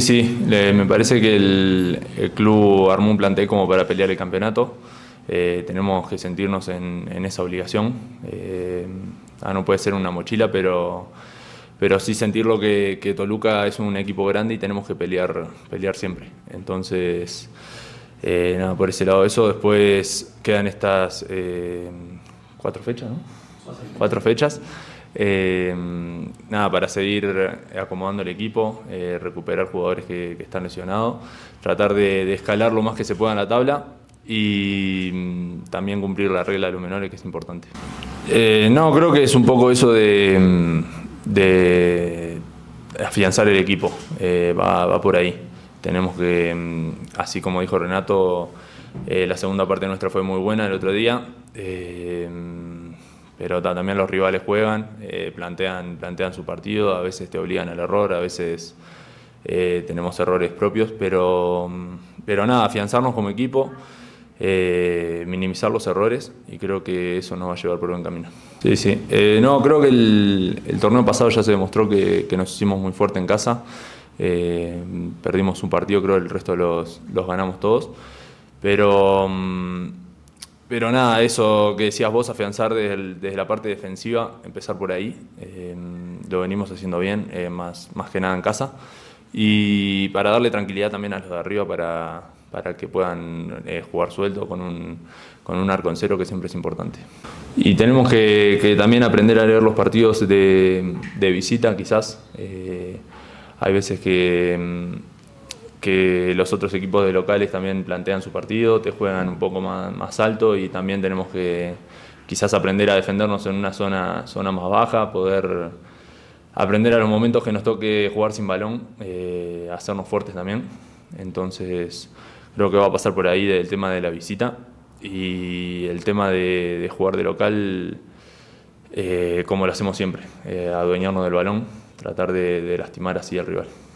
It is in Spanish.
Sí, me parece que el, club armó un plantel como para pelear el campeonato. Eh, tenemos que sentirnos en, esa obligación. Eh, ah, no puede ser una mochila, pero, pero sí sentirlo que, Toluca es un equipo grande y tenemos que pelear, pelear siempre. Entonces, eh, por ese lado eso. Después quedan estas cuatro fechas, ¿no? Cuatro fechas nada, para seguir acomodando el equipo, eh, recuperar jugadores que, están lesionados, tratar de, escalar lo más que se pueda en la tabla y mm, también cumplir la regla de los menores, que es importante. Eh, no, creo que es un poco eso de, mm, afianzar el equipo, eh, va, va, por ahí. Tenemos que, mm, así como dijo Renato, la segunda parte nuestra fue muy buena el otro día pero también los rivales juegan, eh, plantean, plantean su partido, a veces te obligan al error, a veces eh, tenemos errores propios, pero, pero nada, afianzarnos como equipo, eh, minimizar los errores y creo que eso nos va a llevar por buen camino. Sí, sí, no, creo que el, torneo pasado ya se demostró que, nos hicimos muy fuerte en casa, perdimos un partido, creo que el resto los, ganamos todos, pero... Mm, pero nada, eso que decías vos, afianzar desde, la parte defensiva, empezar por ahí. Em, lo venimos haciendo bien, eh, más, más que nada en casa. Y para darle tranquilidad también a los de arriba para, que puedan eh, jugar suelto con un, con un arco en cero que siempre es importante. Y tenemos que, también aprender a leer los partidos de, de visita, quizás. Eh, hay veces que em, los otros equipos de locales también plantean su partido, te juegan un poco más, alto y también tenemos que quizás aprender a defendernos en una zona, zona más baja, poder aprender a los momentos que nos toque jugar sin balón, eh, hacernos fuertes también. Entonces creo que va a pasar por ahí el tema de la visita y el tema de, jugar de local eh, como lo hacemos siempre, eh, adueñarnos del balón, tratar de lastimar así al rival.